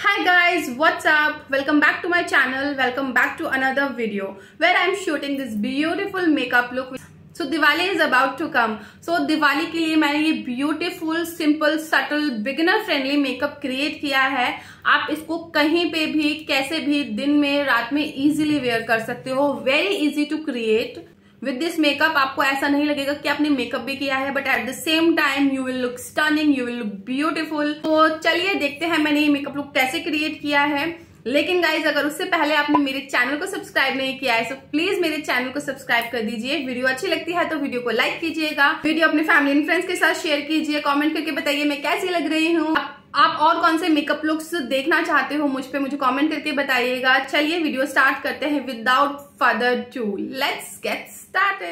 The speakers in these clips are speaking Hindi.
Hi guys, what's up? Welcome back to my channel. Welcome back to another video where I'm shooting this beautiful makeup look. So Diwali is about to come. So Diwali के लिए मैंने ये beautiful, simple, subtle, beginner friendly makeup create किया है आप इसको कहीं पे भी कैसे भी दिन में रात में easily wear कर सकते हो Very easy to create. With this makeup आपको ऐसा नहीं लगेगा कि आपने मेकअप भी किया है but at the same time you will look stunning you will look beautiful तो चलिए देखते हैं मैंने ये मेकअप लुक कैसे क्रिएट किया है लेकिन गाइज अगर उससे पहले आपने मेरे चैनल को सब्सक्राइब नहीं किया है तो प्लीज मेरे चैनल को सब्सक्राइब कर दीजिए वीडियो अच्छी लगती है तो वीडियो को लाइक कीजिएगा वीडियो अपने फैमिली एंड फ्रेंड्स के साथ शेयर कीजिए कमेंट करके बताइए मैं कैसी लग रही हूँ आप और कौन से मेकअप लुक्स देखना चाहते हो मुझ पर मुझे कॉमेंट करके बताइएगा चलिए वीडियो स्टार्ट करते हैं without further ado let's get start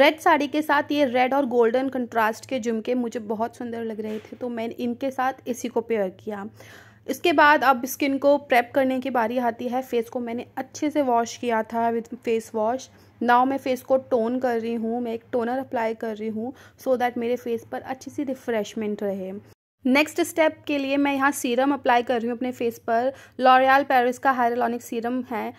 red sari के साथ ये रेड और गोल्डन कंट्रास्ट के झुमके मुझे बहुत सुंदर लग रहे थे तो मैंने इनके साथ इसी को पेयर किया इसके बाद अब स्किन को प्रेप करने की बारी आती है फेस को मैंने अच्छे से वॉश किया था विद फेस वॉश नाउ मैं फेस को टोन कर रही हूँ मैं एक टोनर अप्लाई कर रही हूँ सो दैट मेरे फेस पर अच्छी सी रिफ्रेशमेंट रहे नेक्स्ट स्टेप के लिए मैं यहाँ सीरम अप्लाई कर रही हूँ अपने फेस पर लॉरियल पेरिस का हाइरोलॉनिक सीरम है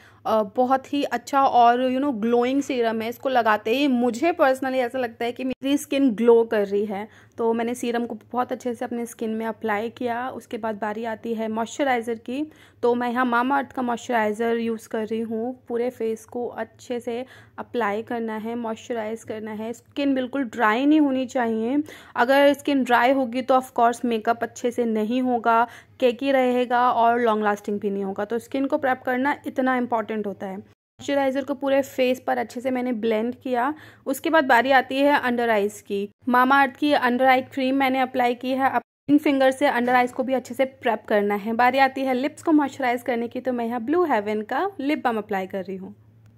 बहुत ही अच्छा और यू नो ग्लोइंग सीरम है इसको लगाते ही मुझे पर्सनली ऐसा लगता है कि मेरी स्किन ग्लो कर रही है तो मैंने सीरम को बहुत अच्छे से अपने स्किन में अप्लाई किया उसके बाद बारी आती है मॉइस्चराइज़र की तो मैं यहाँ मामा अर्थ का मॉइस्चराइज़र यूज़ कर रही हूँ पूरे फेस को अच्छे से अप्लाई करना है मॉइस्चराइज़ करना है स्किन बिल्कुल ड्राई नहीं होनी चाहिए अगर स्किन ड्राई होगी तो ऑफ़कोर्स मेकअप अच्छे से नहीं होगा केकी रहेगा और लॉन्ग लास्टिंग भी नहीं होगा तो स्किन को प्रेप करना इतना इंपॉर्टेंट होता है मॉइस्चराइज़र को पूरे फेस पर अच्छे से मैंने ब्लेंड किया उसके बाद बारी आती है अंडर आइज़ की मामा अर्थ की अंडर आई क्रीम मैंने अप्लाई की है इन फिंगर से अंडर आइज़ को भी अच्छे से प्रेप करना है बारी आती है लिप्स को मॉइस्चराइज करने की तो मैं यहाँ ब्लू हेवन का लिप बम अप्लाई कर रही हूँ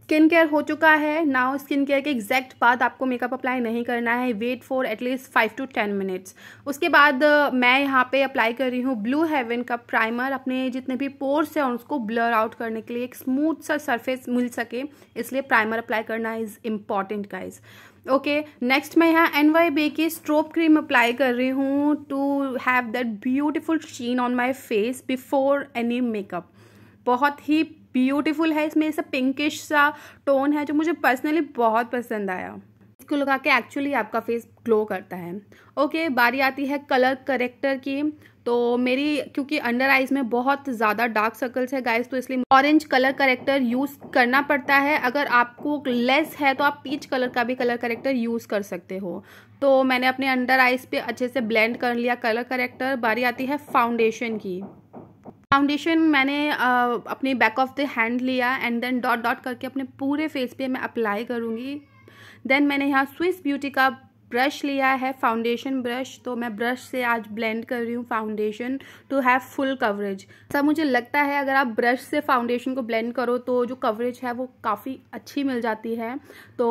स्किन केयर हो चुका है नाउ स्किन केयर के एग्जैक्ट बाद आपको मेकअप अप्लाई नहीं करना है wait for at least five to ten minutes उसके बाद मैं यहाँ पे अप्लाई कर रही हूँ ब्लू हेवन का प्राइमर अपने जितने भी पोर्स हैं उसको ब्लर आउट करने के लिए एक स्मूथ सा सरफेस मिल सके इसलिए प्राइमर अप्लाई करना is important guys okay next मैं यहाँ एन वाई बे की स्ट्रोप क्रीम अप्लाई कर रही हूँ to have that beautiful sheen on my face before any makeup बहुत ही ब्यूटीफुल है इसमें ऐसा पिंकिश सा टोन है जो मुझे पर्सनली बहुत पसंद आया इसको लगा के एक्चुअली आपका फेस ग्लो करता है ओके okay, बारी आती है कलर करेक्टर की तो मेरी क्योंकि अंडर आइज में बहुत ज़्यादा डार्क सर्कल्स है गाइस तो इसलिए ऑरेंज कलर करेक्टर यूज़ करना पड़ता है अगर आपको लेस है तो आप पीच कलर का भी कलर करेक्टर यूज़ कर सकते हो तो मैंने अपने अंडर आइज पे अच्छे से ब्लेंड कर लिया कलर करेक्टर बारी आती है फाउंडेशन की फाउंडेशन मैंने अपने बैक ऑफ द हैंड लिया एंड देन डॉट डॉट करके अपने पूरे फेस पे मैं अप्लाई करूँगी देन मैंने यहाँ स्विस ब्यूटी का ब्रश लिया है फाउंडेशन ब्रश तो मैं ब्रश से आज ब्लेंड कर रही हूँ foundation to have full coverage sir मुझे लगता है अगर आप ब्रश से फाउंडेशन को ब्लेंड करो तो जो कवरेज है वो काफ़ी अच्छी मिल जाती है तो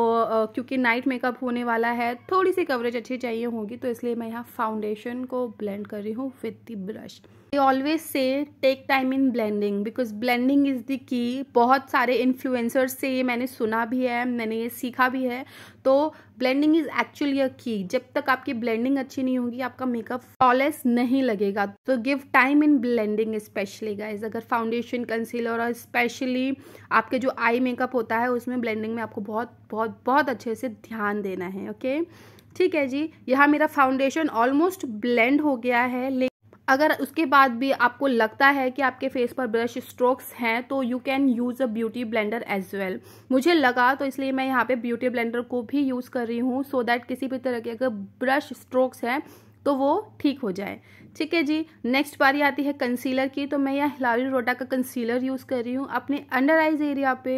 क्योंकि नाइट मेकअप होने वाला है थोड़ी सी कवरेज अच्छी चाहिए होगी तो इसलिए मैं यहाँ फाउंडेशन को ब्लेंड कर रही हूँ with the brush I always से take time in blending because blending is the key बहुत सारे इन्फ्लुएंसर्स से ये मैंने सुना भी है मैंने ये सीखा भी है तो ब्लेंडिंग इज़ एक्चुअली अ की जब तक आपकी ब्लेंडिंग अच्छी नहीं होगी आपका मेकअप फॉलेस नहीं लगेगा तो give time in blending specially guys अगर फाउंडेशन कंसीलर और स्पेशली आपके जो आई मेकअप होता है उसमें ब्लेंडिंग में आपको बहुत बहुत बहुत अच्छे से ध्यान देना है ओके okay? ठीक है जी यहाँ मेरा फाउंडेशन ऑलमोस्ट ब्लेंड हो गया है अगर उसके बाद भी आपको लगता है कि आपके फेस पर ब्रश स्ट्रोक्स हैं तो you can use a beauty blender as well मुझे लगा तो इसलिए मैं यहाँ पे ब्यूटी ब्लेंडर को भी यूज़ कर रही हूँ सो दैट किसी भी तरह के अगर ब्रश स्ट्रोक्स हैं तो वो ठीक हो जाए ठीक है जी नेक्स्ट बारी आती है कंसीलर की तो मैं यहाँ हिलाड़ी रोटा का कंसीलर यूज़ कर रही हूँ अपने अंडर आइज एरिया पे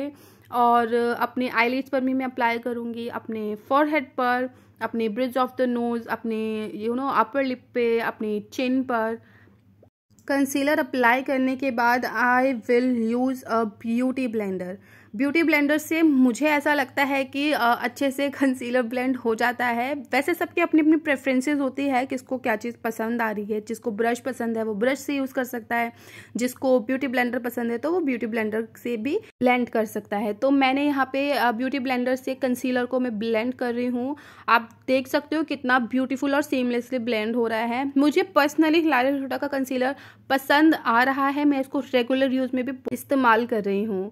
और अपने आईलेट्स पर भी मैं अप्लाई करूँगी अपने फॉरहेड पर अपने ब्रिज ऑफ द नोज़ अपने यू नो अपर लिप पे अपने चिन पर कंसीलर अप्लाई करने के बाद I will use a beauty blender beauty blender से मुझे ऐसा लगता है कि अच्छे से कंसीलर ब्लेंड हो जाता है वैसे सबकी अपनी अपनी प्रेफरेंसेस होती है किसको क्या चीज़ पसंद आ रही है जिसको ब्रश पसंद है वो ब्रश से यूज़ कर सकता है जिसको ब्यूटी ब्लेंडर पसंद है तो वो ब्यूटी ब्लेंडर से भी ब्लेंड कर सकता है तो मैंने यहाँ पे ब्यूटी ब्लेंडर से कंसीलर को मैं ब्लेंड कर रही हूँ आप देख सकते हो कितना ब्यूटीफुल और सीमलेसली ब्लेंड हो रहा है मुझे पर्सनली लाल छोटा का कंसीलर पसंद आ रहा है मैं इसको रेगुलर यूज़ में भी इस्तेमाल कर रही हूँ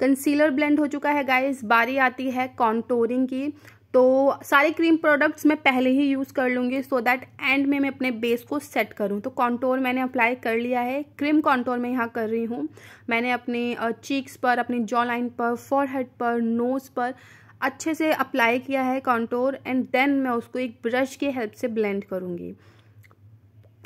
कंसीलर ब्लेंड हो चुका है गाइस बारी आती है कॉन्टोरिंग की तो सारे क्रीम प्रोडक्ट्स मैं पहले ही यूज़ कर लूँगी सो दैट एंड में मैं अपने बेस को सेट करूँ तो कॉन्टोर मैंने अप्लाई कर लिया है क्रीम कॉन्टोर मैं यहाँ कर रही हूँ मैंने अपने चीक्स पर अपनी जॉ लाइन पर फॉरहेड पर नोज़ पर अच्छे से अप्लाई किया है कॉन्टोर एंड देन मैं उसको एक ब्रश की हेल्प से ब्लेंड करूँगी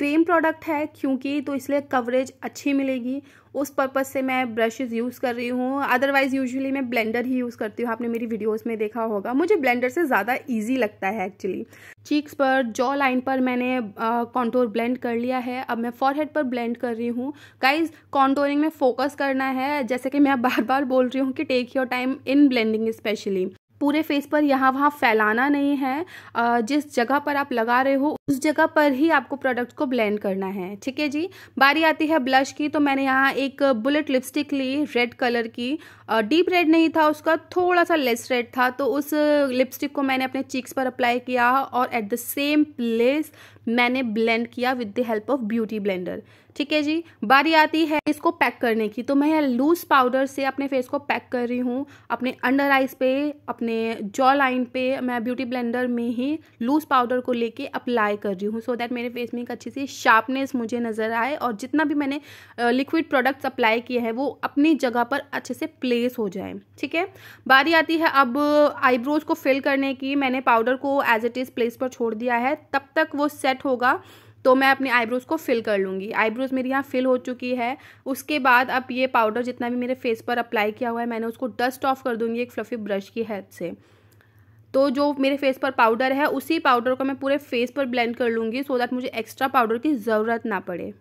क्रीम प्रोडक्ट है क्योंकि तो इसलिए कवरेज अच्छी मिलेगी उस पर्पज़ से मैं ब्रशेज़ यूज़ कर रही हूँ अदरवाइज़ यूजुअली मैं ब्लेंडर ही यूज़ करती हूँ आपने मेरी वीडियोस में देखा होगा मुझे ब्लेंडर से ज़्यादा इजी लगता है एक्चुअली चीक्स पर जॉ लाइन पर मैंने कॉन्टोर ब्लेंड कर लिया है अब मैं फॉरहेड पर ब्लेंड कर रही हूँ गाइज कॉन्टोरिंग में फोकस करना है जैसे कि मैं बार बार बोल रही हूँ कि take your time in blending specially पूरे फेस पर यहाँ वहाँ फैलाना नहीं है जिस जगह पर आप लगा रहे हो उस जगह पर ही आपको प्रोडक्ट को ब्लेंड करना है ठीक है जी बारी आती है ब्लश की तो मैंने यहाँ एक बुलेट लिपस्टिक ली रेड कलर की डीप रेड नहीं था उसका थोड़ा सा लेस रेड था तो उस लिपस्टिक को मैंने अपने चीक्स पर अप्लाई किया और एट द सेम प्लेस मैंने ब्लेंड किया with the help of beauty blender ठीक है जी बारी आती है इसको पैक करने की तो मैं लूज पाउडर से अपने फेस को पैक कर रही हूँ अपने अंडर आइज पे अपने जॉ लाइन पे मैं ब्यूटी ब्लेंडर में ही लूज पाउडर को लेके अप्लाई कर रही हूँ सो दैट मेरे फेस में एक अच्छी सी शार्पनेस मुझे नज़र आए और जितना भी मैंने लिक्विड प्रोडक्ट्स अप्लाई किए हैं वो अपनी जगह पर अच्छे से प्लेस हो जाए ठीक है बारी आती है अब आईब्रोज को फिल करने की मैंने पाउडर को एज इट इज़ प्लेस पर छोड़ दिया है तब तक वो सेट होगा तो मैं अपने आईब्रोज़ को फिल कर लूँगी आईब्रोज़ मेरी यहाँ फिल हो चुकी है उसके बाद अब ये पाउडर जितना भी मेरे फेस पर अप्लाई किया हुआ है मैंने उसको डस्ट ऑफ कर दूँगी एक फ्लफ़ी ब्रश की हेल्प से तो जो मेरे फेस पर पाउडर है उसी पाउडर को मैं पूरे फेस पर ब्लेंड कर लूँगी सो दैट मुझे एक्स्ट्रा पाउडर की ज़रूरत ना पड़े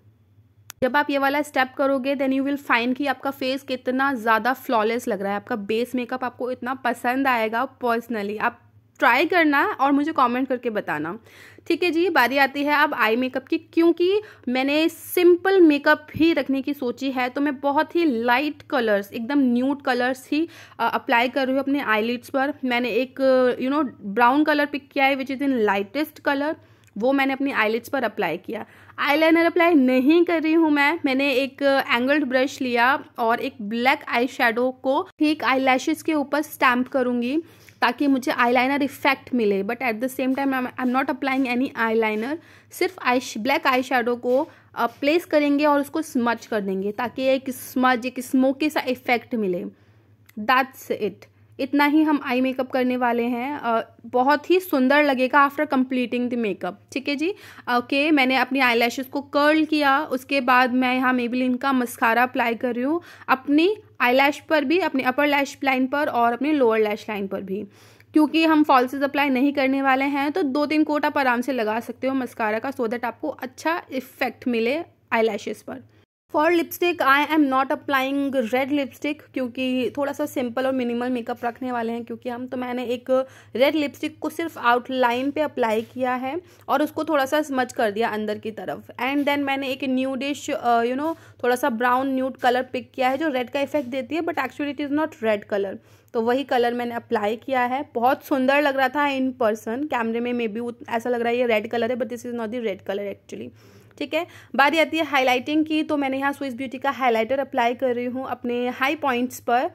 जब आप ये वाला स्टेप करोगे देन यू विल फाइंड कि आपका फेस कितना ज़्यादा फ्लॉलेस लग रहा है आपका बेस मेकअप आपको इतना पसंद आएगा पर्सनली आप ट्राई करना और मुझे कमेंट करके बताना ठीक है जी बारी आती है अब आई मेकअप की क्योंकि मैंने सिंपल मेकअप ही रखने की सोची है तो मैं बहुत ही लाइट कलर्स एकदम न्यूट कलर्स ही अप्लाई कर रही हूँ अपने आईलिड्स पर मैंने एक you know brown colour pick किया है which is in lightest colour वो मैंने अपनी आईलिड्स पर अप्लाई किया आईलाइनर अप्लाई नहीं कर रही हूँ मैं मैंने एक एंगल्ड ब्रश लिया और एक ब्लैक आई को ठीक आई के ऊपर स्टैम्प करूँगी ताकि मुझे आईलाइनर इफेक्ट मिले but at the same time I am not applying any eyeliner सिर्फ आई ब्लैक आई शेडो को प्लेस करेंगे और उसको स्मच कर देंगे ताकि एक स्मज एक स्मोकी सा इफेक्ट मिले दैट्स इट इतना ही हम आई मेकअप करने वाले हैं बहुत ही सुंदर लगेगा आफ्टर कंप्लीटिंग द मेकअप ठीक है जी ओके okay, मैंने अपनी आई को कर्ल किया उसके बाद मैं यहाँ मेबिल इनका मस्कारा अप्लाई कर रही हूँ अपनी आई लैश पर भी अपने अपर लैश लाइन पर और अपने लोअर लैश लाइन पर भी क्योंकि हम फॉल्सेज अप्लाई नहीं करने वाले हैं तो दो तीन कोट आप आराम से लगा सकते हो मस्कारा का सो दैट आपको अच्छा इफेक्ट मिले आई पर for lipstick I am not applying red lipstick क्योंकि थोड़ा सा सिंपल और मिनिमल मेकअप रखने वाले हैं क्योंकि हम तो मैंने एक रेड लिपस्टिक को सिर्फ आउटलाइन पे अप्लाई किया है और उसको थोड़ा सा स्मच कर दिया अंदर की तरफ एंड देन मैंने एक न्यू डिश यू नो थोड़ा सा ब्राउन न्यूड कलर पिक किया है जो रेड का इफेक्ट देती है but actually it is not red colour तो वही कलर मैंने अप्लाई किया है बहुत सुंदर लग रहा था इन पर्सन कैमरे में मे बी ऐसा लग रहा है ये रेड कलर है but this is not the red colour actually ठीक है बारी आती है हाईलाइटिंग की तो मैंने यहाँ स्विस ब्यूटी का हाईलाइटर अप्लाई कर रही हूँ अपने हाई पॉइंट्स पर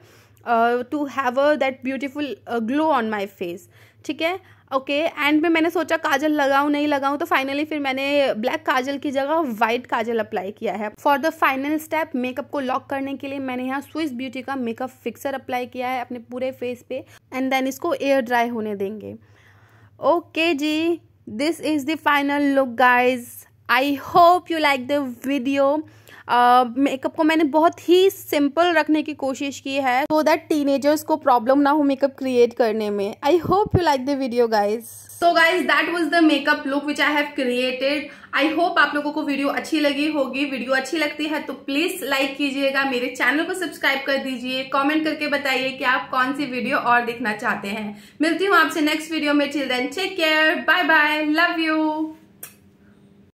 to have a that beautiful glow on my face ठीक है ओके एंड में मैंने सोचा काजल लगाऊं नहीं लगाऊं तो फाइनली फिर मैंने ब्लैक काजल की जगह वाइट काजल अप्लाई किया है for the final step makeup को लॉक करने के लिए मैंने यहाँ स्विस ब्यूटी का मेकअप फिक्सर अप्लाई किया है अपने पूरे फेस पे एंड देन इसको एयर ड्राई होने देंगे ओके okay जी this is the final look guys I hope you like the video makeup को मैंने बहुत ही सिंपल रखने की कोशिश की है सो दैट टीनेजर्स को प्रॉब्लम ना हो मेकअप क्रिएट करने में I hope you like the video guys so guys that was the makeup look which I have created I hope आप लोगों को वीडियो अच्छी लगी होगी वीडियो अच्छी लगती है तो प्लीज लाइक कीजिएगा मेरे चैनल को सब्सक्राइब कर दीजिए कॉमेंट करके बताइए कि आप कौन सी वीडियो और देखना चाहते हैं मिलती हूँ आपसे नेक्स्ट वीडियो में till then take care bye bye love you